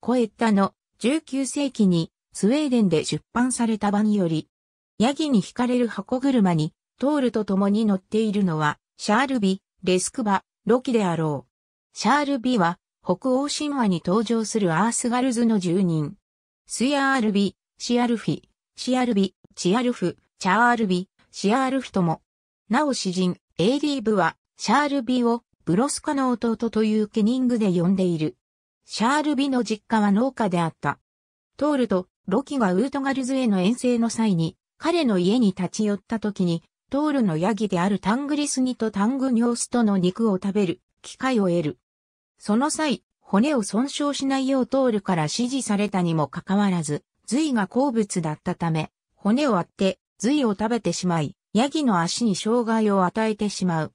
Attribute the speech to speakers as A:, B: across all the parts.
A: コエッタの19世紀にスウェーデンで出版された場により、ヤギに惹かれる箱車にトールと共に乗っているのはシャールビ、レスクバ、ロキであろう。シャールビは北欧神話に登場するアースガルズの住人。スヤールビ、シアルフィ、シアルビ、チアルフ、チャールビ、シアールフとも。なお詩人、エイリーブは、シャールビを、ブロスカの弟というケニングで呼んでいる。シャール・ビの実家は農家であった。トールとロキがウートガルズへの遠征の際に、彼の家に立ち寄った時に、トールのヤギであるタングリスニとタングニョースとの肉を食べる機会を得る。その際、骨を損傷しないようトールから指示されたにもかかわらず、髄が好物だったため、骨を割って髄を食べてしまい、ヤギの足に障害を与えてしまう。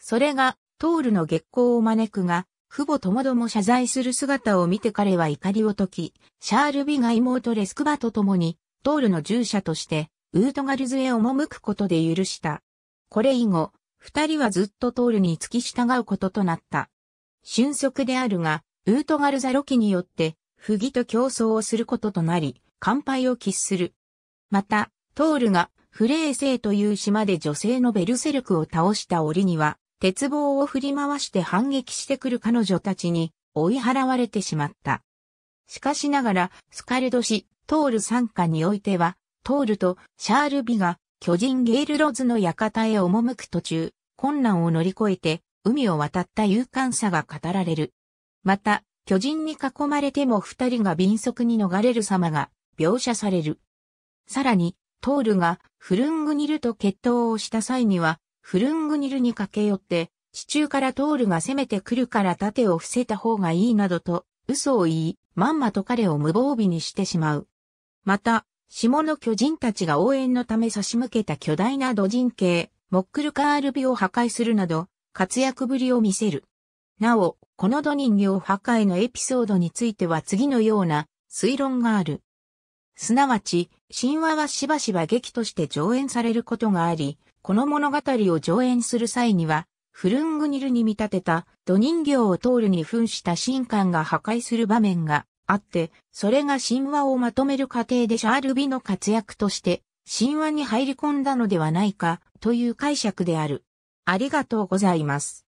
A: それが、トールの月光を招くが、父母ともども謝罪する姿を見て彼は怒りを解き、シャールビが妹レスクバと共に、トールの従者として、ウートガルズへ赴くことで許した。これ以後、二人はずっとトールに付き従うこととなった。瞬足であるが、ウートガルザロキによって、不義と競争をすることとなり、乾杯を喫する。また、トールが、フレーセイという島で女性のベルセルクを倒した折には、鉄棒を振り回して反撃してくる彼女たちに追い払われてしまった。しかしながら、スカルド氏、トール参加においては、トールとシャールビが巨人ゲイルロズの館へ赴く途中、困難を乗り越えて海を渡った勇敢さが語られる。また、巨人に囲まれても二人が敏速に逃れる様が描写される。さらに、トールがフルングニルと決闘をした際には、フルングニルに駆け寄って、地中からトールが攻めてくるから盾を伏せた方がいいなどと、嘘を言い、まんまと彼を無防備にしてしまう。また、下の巨人たちが応援のため差し向けた巨大な土人形、モックルカールビを破壊するなど、活躍ぶりを見せる。なお、この土人形破壊のエピソードについては次のような推論がある。すなわち、神話はしばしば劇として上演されることがあり、この物語を上演する際には、フルングニルに見立てた土人形を通るに扮した神官が破壊する場面があって、それが神話をまとめる過程でシャール・ビの活躍として神話に入り込んだのではないかという解釈である。ありがとうございます。